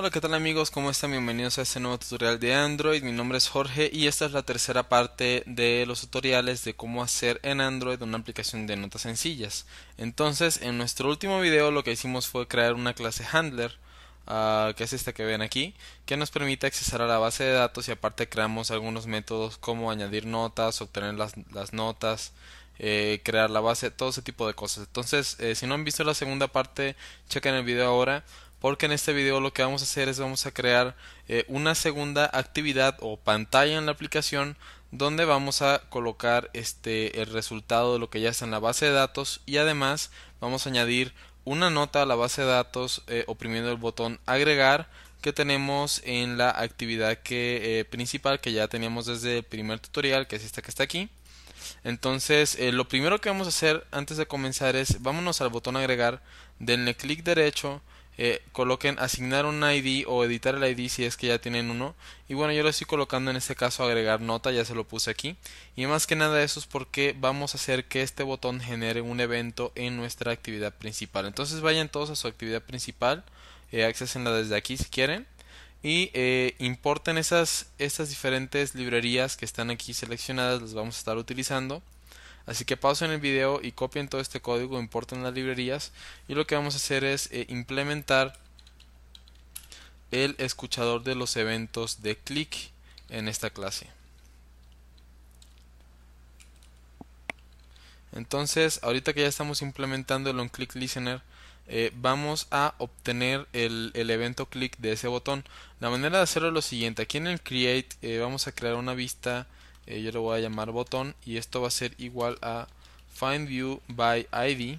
Hola, ¿qué tal amigos? ¿Cómo están? Bienvenidos a este nuevo tutorial de Android. Mi nombre es Jorge y esta es la tercera parte de los tutoriales de cómo hacer en Android una aplicación de notas sencillas. Entonces, en nuestro último video lo que hicimos fue crear una clase handler, ah, que es esta que ven aquí, que nos permite accesar a la base de datos y aparte creamos algunos métodos como añadir notas, obtener las, notas, eh, crear la base, todo ese tipo de cosas. Entonces, eh, si no han visto la segunda parte, chequen el video ahora porque en este video lo que vamos a hacer es vamos a crear eh, una segunda actividad o pantalla en la aplicación donde vamos a colocar este el resultado de lo que ya está en la base de datos y además vamos a añadir una nota a la base de datos eh, oprimiendo el botón agregar que tenemos en la actividad que, eh, principal que ya teníamos desde el primer tutorial que es esta que está aquí entonces lo primero que vamos a hacer antes de comenzar es vámonos al botón agregar denle clic derecho eh, coloquen asignar un ID o editar el ID si es que ya tienen uno. Y bueno, yo lo estoy colocando en este caso agregar nota, ya se lo puse aquí. Y más que nada eso es porque vamos a hacer que este botón genere un evento en nuestra actividad principal. Entonces vayan todos a su actividad principal, eh, accesenla desde aquí si quieren. Y eh, importen esas, estas diferentes librerías que están aquí seleccionadas, las vamos a estar utilizando. Así que pausen el video y copien todo este código, importen las librerías y lo que vamos a hacer es eh, implementar el escuchador de los eventos de clic en esta clase. Entonces, ahorita que ya estamos implementando el click listener, eh, vamos a obtener el, evento click de ese botón. La manera de hacerlo es lo siguiente. Aquí en el create eh, vamos a crear una vista eh, yo lo voy a llamar botón y esto va a ser igual a find view by id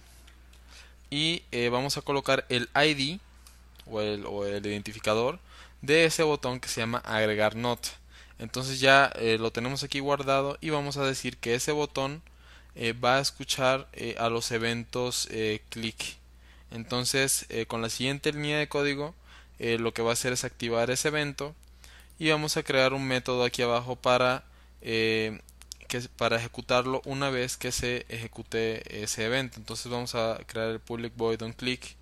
y eh, vamos a colocar el id o el, identificador de ese botón que se llama agregar not entonces ya eh, lo tenemos aquí guardado y vamos a decir que ese botón va a escuchar a los eventos click entonces con la siguiente línea de código lo que va a hacer es activar ese evento y vamos a crear un método aquí abajo para eh, que para ejecutarlo una vez que se ejecute ese evento. Entonces vamos a crear el public void on click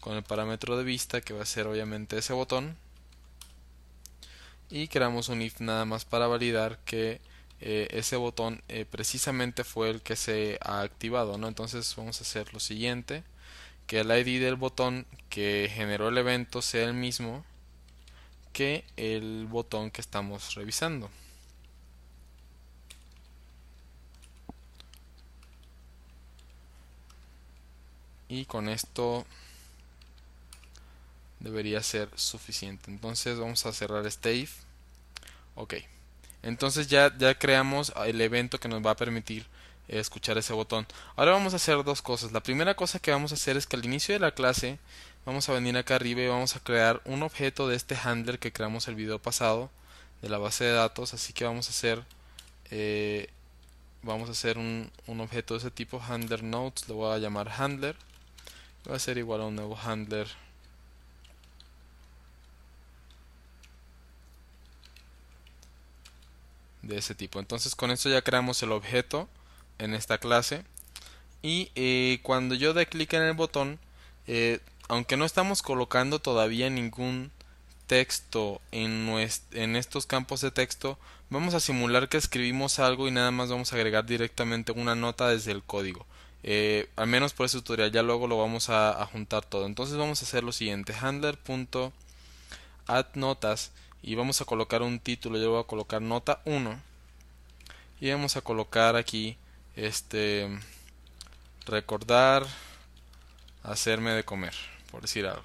con el parámetro de vista que va a ser obviamente ese botón y creamos un if nada más para validar que eh, ese botón eh, precisamente fue el que se ha activado ¿no? entonces vamos a hacer lo siguiente que el id del botón que generó el evento sea el mismo que el botón que estamos revisando y con esto debería ser suficiente entonces vamos a cerrar save este ok entonces ya, ya creamos el evento que nos va a permitir escuchar ese botón ahora vamos a hacer dos cosas la primera cosa que vamos a hacer es que al inicio de la clase vamos a venir acá arriba y vamos a crear un objeto de este handler que creamos el video pasado de la base de datos así que vamos a hacer eh, vamos a hacer un, objeto de ese tipo handler notes lo voy a llamar handler va a ser igual a un nuevo handler de ese tipo entonces con esto ya creamos el objeto en esta clase y eh, cuando yo dé clic en el botón eh, aunque no estamos colocando todavía ningún texto en estos campos de texto vamos a simular que escribimos algo y nada más vamos a agregar directamente una nota desde el código eh, al menos por ese tutorial ya luego lo vamos a, juntar todo entonces vamos a hacer lo siguiente Handler.addNotas y vamos a colocar un título yo voy a colocar nota 1 y vamos a colocar aquí este recordar hacerme de comer por decir algo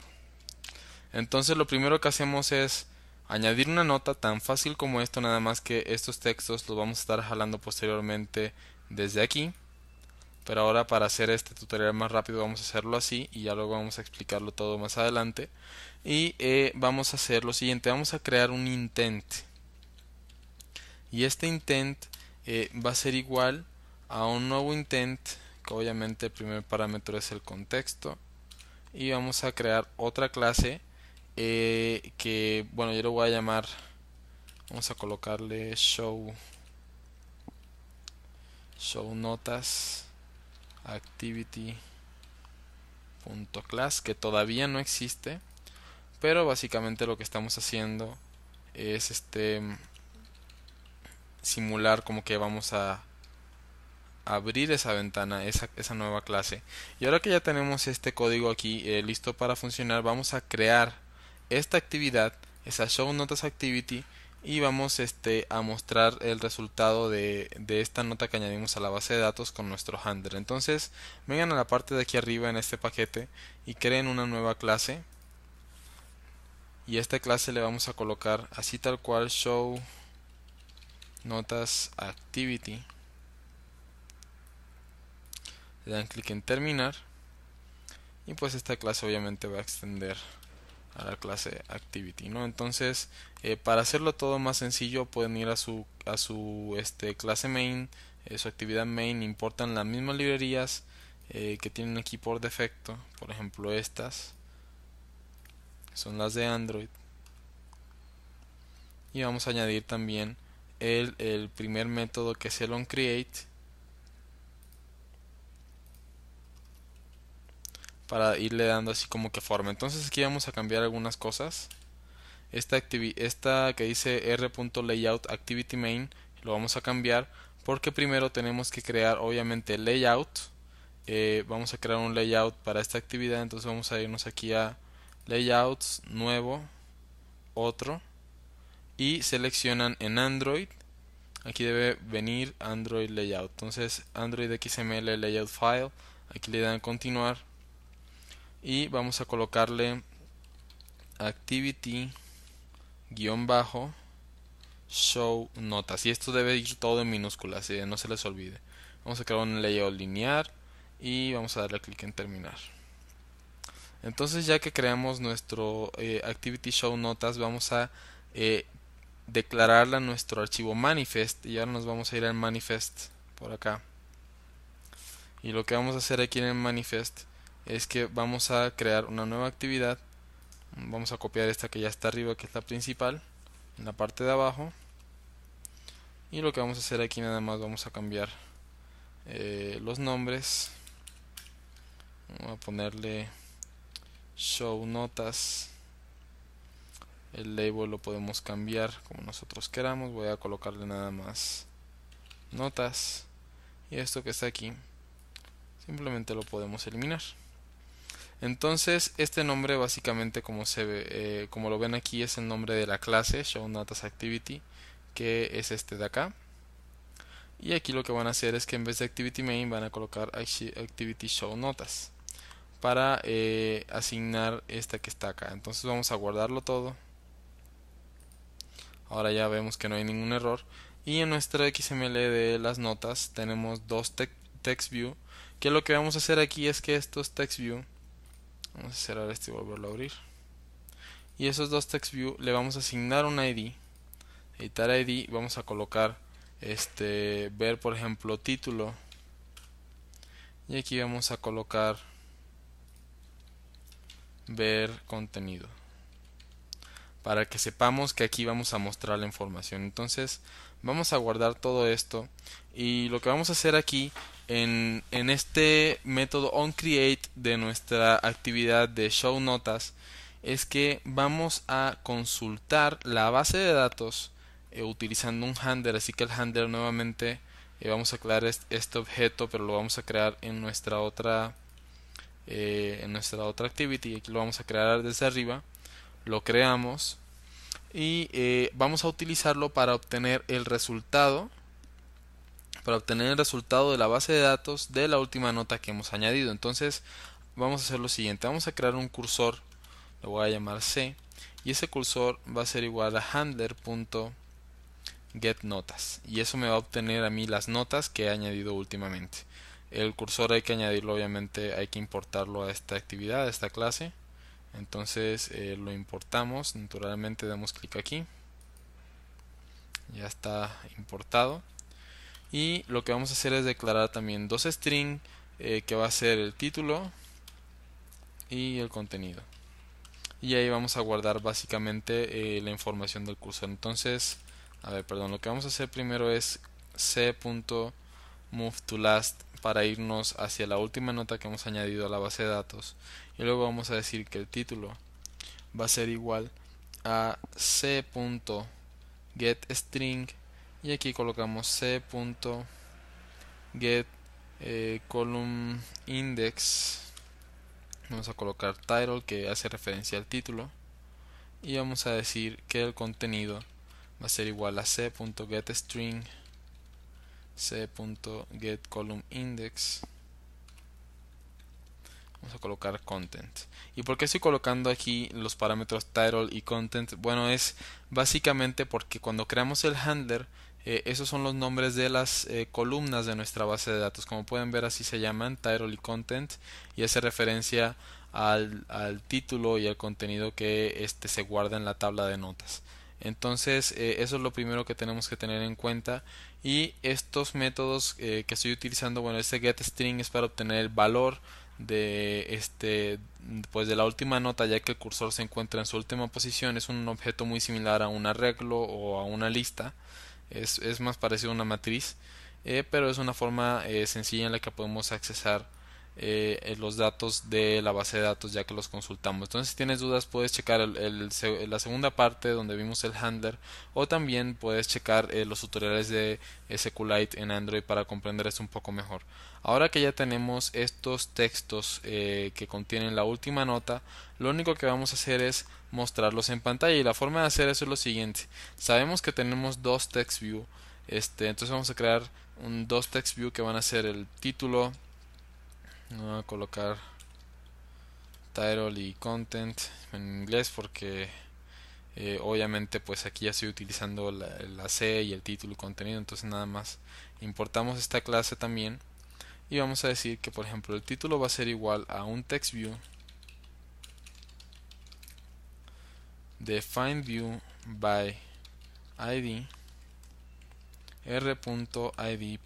entonces lo primero que hacemos es añadir una nota tan fácil como esto, nada más que estos textos los vamos a estar jalando posteriormente desde aquí pero ahora para hacer este tutorial más rápido vamos a hacerlo así y ya luego vamos a explicarlo todo más adelante y eh, vamos a hacer lo siguiente vamos a crear un intent y este intent eh, va a ser igual a un nuevo intent que obviamente el primer parámetro es el contexto y vamos a crear otra clase eh, que bueno yo lo voy a llamar vamos a colocarle show show notas activity.class que todavía no existe pero básicamente lo que estamos haciendo es este simular como que vamos a abrir esa ventana, esa, esa nueva clase. Y ahora que ya tenemos este código aquí eh, listo para funcionar, vamos a crear esta actividad, esa show notas activity, y vamos este, a mostrar el resultado de, de, esta nota que añadimos a la base de datos con nuestro handler. Entonces, vengan a la parte de aquí arriba en este paquete y creen una nueva clase. Y a esta clase le vamos a colocar así tal cual show notas activity. Le dan clic en terminar. Y pues esta clase obviamente va a extender a la clase activity no entonces eh, para hacerlo todo más sencillo pueden ir a su a su este clase main eh, su actividad main importan las mismas librerías eh, que tienen aquí por defecto por ejemplo estas son las de android y vamos a añadir también el, el primer método que es el onCreate para irle dando así como que forma. Entonces aquí vamos a cambiar algunas cosas. Esta, esta que dice r.layout activity main lo vamos a cambiar porque primero tenemos que crear obviamente layout. Eh, vamos a crear un layout para esta actividad. Entonces vamos a irnos aquí a layouts nuevo otro y seleccionan en Android aquí debe venir Android Layout entonces Android XML Layout File aquí le dan continuar y vamos a colocarle activity guión bajo show notas y esto debe ir todo en minúsculas y no se les olvide vamos a crear un layout linear y vamos a darle clic en terminar entonces ya que creamos nuestro eh, activity show notas vamos a eh, declararla en nuestro archivo manifest y ahora nos vamos a ir al manifest por acá y lo que vamos a hacer aquí en el manifest es que vamos a crear una nueva actividad vamos a copiar esta que ya está arriba que es la principal en la parte de abajo y lo que vamos a hacer aquí nada más vamos a cambiar eh, los nombres vamos a ponerle show notas el label lo podemos cambiar como nosotros queramos voy a colocarle nada más notas y esto que está aquí simplemente lo podemos eliminar entonces, este nombre básicamente como se ve, eh, como lo ven aquí es el nombre de la clase Activity, que es este de acá. Y aquí lo que van a hacer es que en vez de ActivityMain van a colocar ActivityShowNotas para eh, asignar esta que está acá. Entonces vamos a guardarlo todo. Ahora ya vemos que no hay ningún error. Y en nuestra XML de las notas tenemos dos TextView. Que lo que vamos a hacer aquí es que estos TextView Vamos a cerrar este y volverlo a abrir. Y esos dos text view le vamos a asignar un ID. Editar ID, vamos a colocar este ver por ejemplo título. Y aquí vamos a colocar ver contenido. Para que sepamos que aquí vamos a mostrar la información. Entonces, vamos a guardar todo esto y lo que vamos a hacer aquí en, este método onCreate de nuestra actividad de show notas es que vamos a consultar la base de datos eh, utilizando un handler así que el handler nuevamente eh, vamos a crear este objeto pero lo vamos a crear en nuestra otra eh, en nuestra otra activity aquí lo vamos a crear desde arriba lo creamos y vamos a utilizarlo para obtener el resultado para obtener el resultado de la base de datos de la última nota que hemos añadido. Entonces vamos a hacer lo siguiente, vamos a crear un cursor, lo voy a llamar C, y ese cursor va a ser igual a handler.getNotas y eso me va a obtener a mí las notas que he añadido últimamente. El cursor hay que añadirlo, obviamente hay que importarlo a esta actividad, a esta clase. Entonces eh, lo importamos, naturalmente damos clic aquí. Ya está importado y lo que vamos a hacer es declarar también dos string eh, que va a ser el título y el contenido y ahí vamos a guardar básicamente eh, la información del cursor entonces a ver perdón lo que vamos a hacer primero es c.move to last para irnos hacia la última nota que hemos añadido a la base de datos y luego vamos a decir que el título va a ser igual a c.getString y aquí colocamos c eh, column index vamos a colocar title que hace referencia al título y vamos a decir que el contenido va a ser igual a c.getString c.getColumnIndex vamos a colocar content y por qué estoy colocando aquí los parámetros title y content bueno es básicamente porque cuando creamos el handler eh, esos son los nombres de las eh, columnas de nuestra base de datos. Como pueden ver, así se llaman, title y content, y hace referencia al, título y al contenido que este se guarda en la tabla de notas. Entonces, eh, eso es lo primero que tenemos que tener en cuenta. Y estos métodos que estoy utilizando, bueno, este getString es para obtener el valor de este pues de la última nota ya que el cursor se encuentra en su última posición es un objeto muy similar a un arreglo o a una lista es, es más parecido a una matriz eh, pero es una forma eh, sencilla en la que podemos accesar eh, los datos de la base de datos ya que los consultamos. Entonces, si tienes dudas, puedes checar la segunda parte donde vimos el handler o también puedes checar eh, los tutoriales de SQLite en Android para comprender eso un poco mejor. Ahora que ya tenemos estos textos eh, que contienen la última nota, lo único que vamos a hacer es mostrarlos en pantalla y la forma de hacer eso es lo siguiente. Sabemos que tenemos dos text view, este, entonces vamos a crear un, dos text view que van a ser el título, vamos a colocar title y content en inglés porque eh, obviamente pues aquí ya estoy utilizando la, C y el título y contenido entonces nada más importamos esta clase también y vamos a decir que por ejemplo el título va a ser igual a un text view define view by id r.id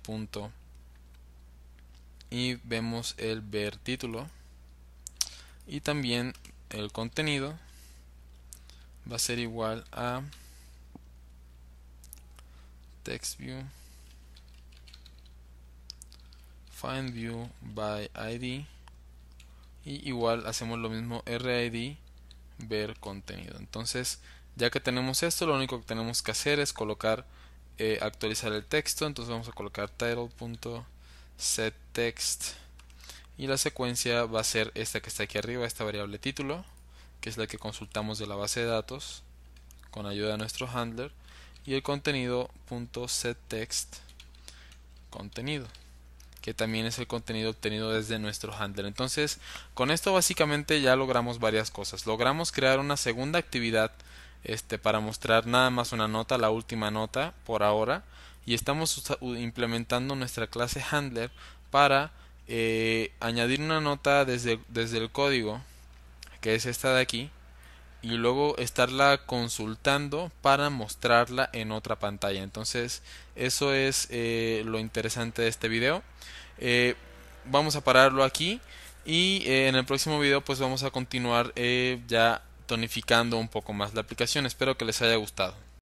y vemos el ver título y también el contenido va a ser igual a text view find view by ID y igual hacemos lo mismo RID ver contenido entonces ya que tenemos esto lo único que tenemos que hacer es colocar eh, actualizar el texto entonces vamos a colocar title set text y la secuencia va a ser esta que está aquí arriba, esta variable título, que es la que consultamos de la base de datos con ayuda de nuestro handler y el contenido text contenido que también es el contenido obtenido desde nuestro handler. Entonces, con esto básicamente ya logramos varias cosas. Logramos crear una segunda actividad este, para mostrar nada más una nota, la última nota por ahora y estamos implementando nuestra clase handler para eh, añadir una nota desde, desde el código que es esta de aquí y luego estarla consultando para mostrarla en otra pantalla entonces eso es eh, lo interesante de este video eh, vamos a pararlo aquí y en el próximo video pues vamos a continuar ya tonificando un poco más la aplicación espero que les haya gustado